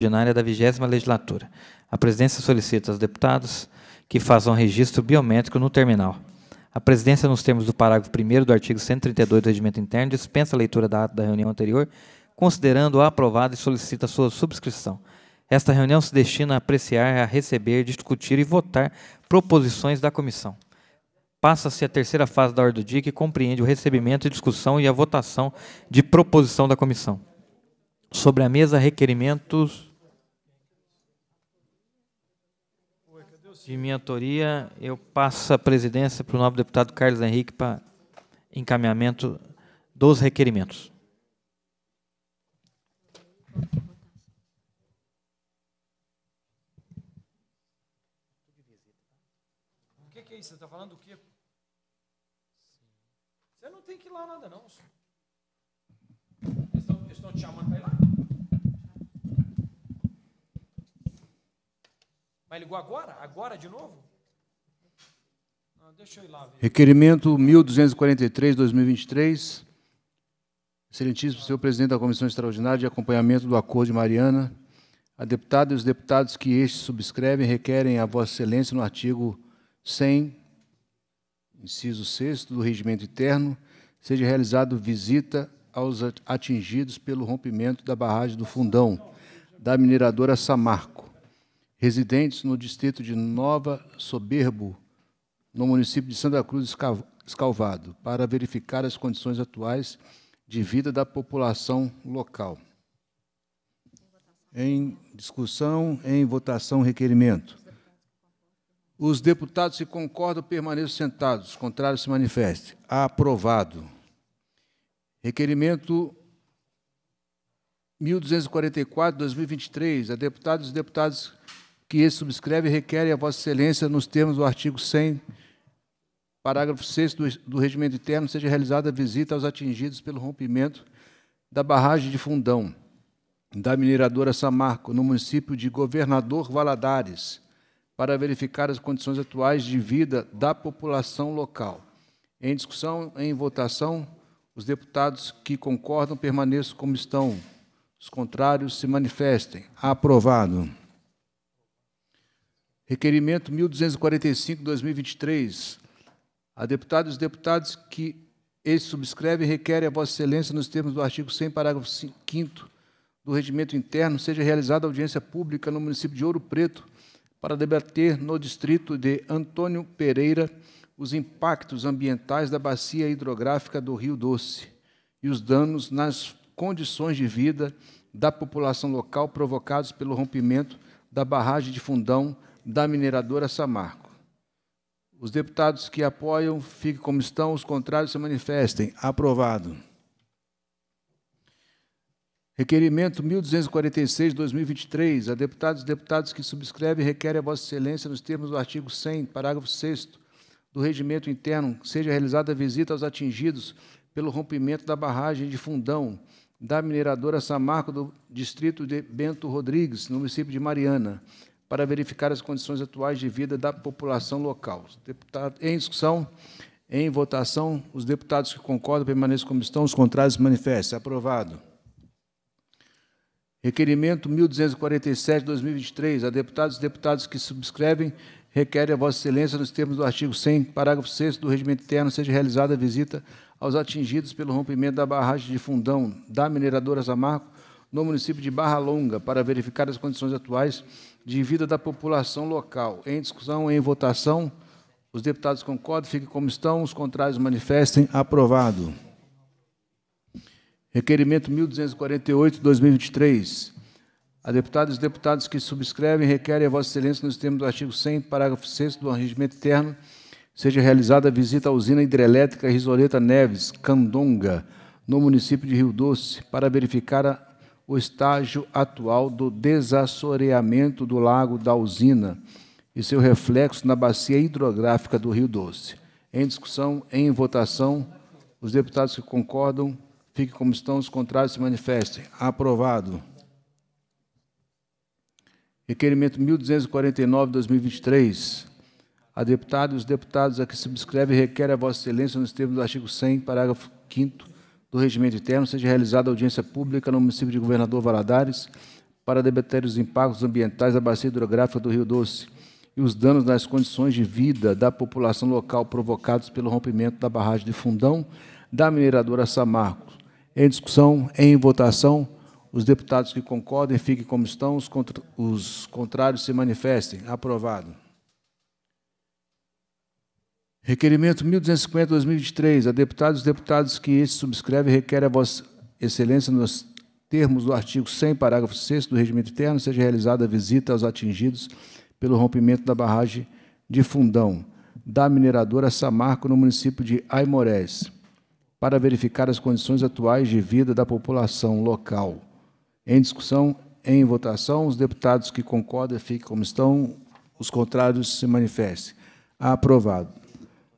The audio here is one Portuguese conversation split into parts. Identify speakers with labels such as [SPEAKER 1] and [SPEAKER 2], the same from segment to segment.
[SPEAKER 1] ordinária da vigésima legislatura. A presidência solicita aos deputados que façam registro biométrico no terminal. A presidência, nos termos do parágrafo 1 do artigo 132 do Regimento Interno, dispensa a leitura da ata da reunião anterior, considerando-a aprovada e solicita sua subscrição. Esta reunião se destina a apreciar, a receber, discutir e votar proposições da comissão. Passa-se a terceira fase da ordem do dia, que compreende o recebimento, discussão e a votação de proposição da comissão. Sobre a mesa, requerimentos de minha autoria, eu passo a presidência para o novo deputado Carlos Henrique para encaminhamento dos requerimentos. O que, que é isso? Você está falando do quê? Você não tem que ir lá nada, não. Eles estão te chamando para ir lá? Mas ligou agora? Agora de novo?
[SPEAKER 2] Não, deixa eu ir lá. Ver. Requerimento 1243, 2023. Excelentíssimo senhor presidente da Comissão Extraordinária de Acompanhamento do Acordo de Mariana, a deputada e os deputados que este subscrevem requerem a Vossa Excelência no artigo 100, inciso 6 do Regimento Interno, seja realizado visita aos atingidos pelo rompimento da barragem do Fundão, da mineradora Samarco residentes no distrito de Nova Soberbo, no município de Santa Cruz Escalvado, para verificar as condições atuais de vida da população local. Em discussão, em votação, requerimento. Os deputados que concordam permaneçam sentados, contrários se manifeste. Aprovado. Requerimento 1244, 2023, a deputados e deputados que esse subscreve requerem a Vossa Excelência, nos termos do artigo 100, parágrafo 6 do, do Regimento Interno, seja realizada visita aos atingidos pelo rompimento da barragem de Fundão, da mineradora Samarco, no município de Governador Valadares, para verificar as condições atuais de vida da população local. Em discussão, em votação, os deputados que concordam permaneçam como estão. Os contrários se manifestem. Aprovado. Requerimento 1245/2023. A deputados e deputados que este subscreve requer a Vossa Excelência, nos termos do artigo 100, parágrafo 5 do Regimento Interno, seja realizada audiência pública no município de Ouro Preto para debater no distrito de Antônio Pereira os impactos ambientais da bacia hidrográfica do Rio Doce e os danos nas condições de vida da população local provocados pelo rompimento da barragem de Fundão da mineradora Samarco. Os deputados que apoiam, fiquem como estão, os contrários se manifestem. Aprovado. Requerimento 1246 2023, a deputados e deputados que subscrevem requerem a Vossa Excelência, nos termos do artigo 100, parágrafo 6 do Regimento Interno, seja realizada visita aos atingidos pelo rompimento da barragem de fundão da mineradora Samarco do distrito de Bento Rodrigues, no município de Mariana, para verificar as condições atuais de vida da população local. Deputado, em discussão, em votação, os deputados que concordam permaneçam como estão, os contrários manifestem. Aprovado. Requerimento 1247, 2023. A deputados e deputados que subscrevem requerem a Vossa Excelência, nos termos do artigo 100, parágrafo 6 do Regimento Interno, seja realizada visita aos atingidos pelo rompimento da barragem de fundão da mineradora Zamarco, no município de Barra Longa para verificar as condições atuais de vida da população local. Em discussão, em votação, os deputados concordam, fiquem como estão, os contrários manifestem. Aprovado. Requerimento 1248, 2023. A deputadas e deputados que subscrevem requerem a Vossa Excelência, nos termos do artigo 100, parágrafo 6 do Regimento Interno, seja realizada a visita à usina hidrelétrica Risoleta Neves, Candonga, no município de Rio Doce, para verificar a o estágio atual do desassoreamento do lago da usina e seu reflexo na bacia hidrográfica do Rio Doce. Em discussão, em votação, os deputados que concordam, fiquem como estão, os contrários se manifestem. Aprovado. Requerimento 1249-2023. A deputada e os deputados a que subscreve requer a Vossa Excelência, nos termos do artigo 100, parágrafo 5 do regimento interno seja realizada audiência pública no município de Governador Valadares para debater os impactos ambientais da bacia hidrográfica do Rio Doce e os danos nas condições de vida da população local provocados pelo rompimento da barragem de Fundão da mineradora Samarco. Em discussão, em votação, os deputados que concordem fiquem como estão, os, os contrários se manifestem. Aprovado. Requerimento 1250-2023, a deputados e deputados que este subscreve requer a Vossa Excelência nos termos do artigo 100, parágrafo 6 do Regimento Interno, seja realizada a visita aos atingidos pelo rompimento da barragem de Fundão, da mineradora Samarco, no município de Aimorés, para verificar as condições atuais de vida da população local. Em discussão, em votação, os deputados que concordam fiquem como estão, os contrários se manifestem. Aprovado.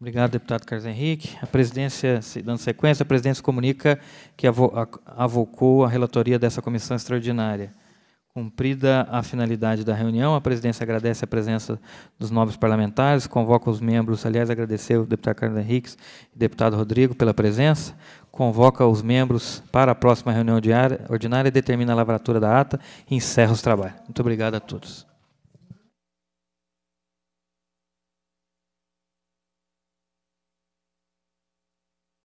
[SPEAKER 1] Obrigado, deputado Carlos Henrique. A presidência, dando sequência, a presidência comunica que avocou a relatoria dessa comissão extraordinária. Cumprida a finalidade da reunião, a presidência agradece a presença dos novos parlamentares, convoca os membros, aliás, agradeceu o deputado Carlos Henrique e deputado Rodrigo pela presença, convoca os membros para a próxima reunião ordinária ordinária, determina a lavratura da ata e encerra os trabalhos. Muito obrigado a todos.